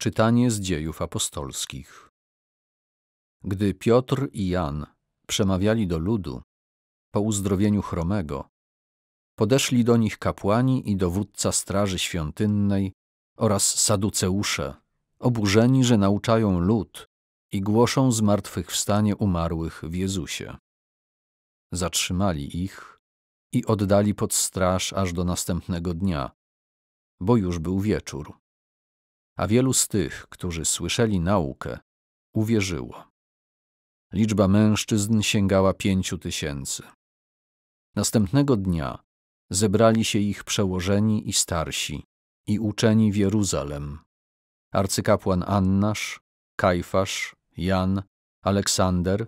Czytanie z dziejów apostolskich. Gdy Piotr i Jan przemawiali do ludu po uzdrowieniu chromego, podeszli do nich kapłani i dowódca straży świątynnej oraz saduceusze, oburzeni, że nauczają lud i głoszą zmartwychwstanie umarłych w Jezusie. Zatrzymali ich i oddali pod straż aż do następnego dnia, bo już był wieczór a wielu z tych, którzy słyszeli naukę, uwierzyło. Liczba mężczyzn sięgała pięciu tysięcy. Następnego dnia zebrali się ich przełożeni i starsi i uczeni w Jeruzalem. Arcykapłan Annasz, Kajfasz, Jan, Aleksander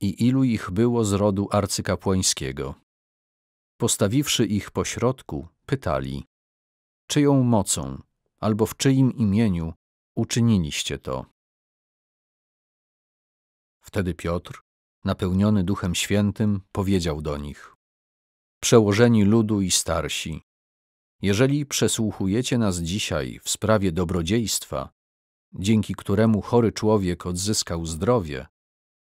i ilu ich było z rodu arcykapłańskiego. Postawiwszy ich pośrodku, pytali, czyją mocą albo w czyim imieniu uczyniliście to. Wtedy Piotr, napełniony Duchem Świętym, powiedział do nich: Przełożeni ludu i starsi, jeżeli przesłuchujecie nas dzisiaj w sprawie dobrodziejstwa, dzięki któremu chory człowiek odzyskał zdrowie,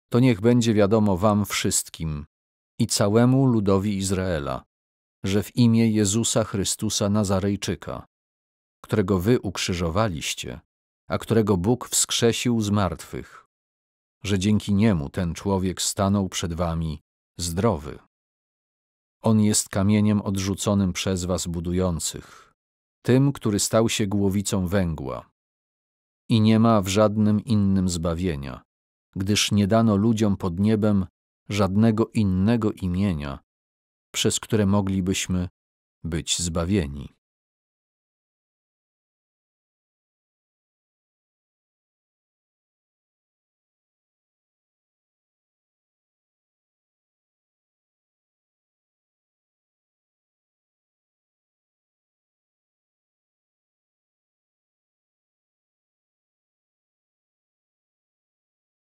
to niech będzie wiadomo Wam wszystkim i całemu ludowi Izraela, że w imię Jezusa Chrystusa Nazarejczyka którego wy ukrzyżowaliście, a którego Bóg wskrzesił z martwych, że dzięki niemu ten człowiek stanął przed wami zdrowy. On jest kamieniem odrzuconym przez was budujących, tym, który stał się głowicą węgła. I nie ma w żadnym innym zbawienia, gdyż nie dano ludziom pod niebem żadnego innego imienia, przez które moglibyśmy być zbawieni.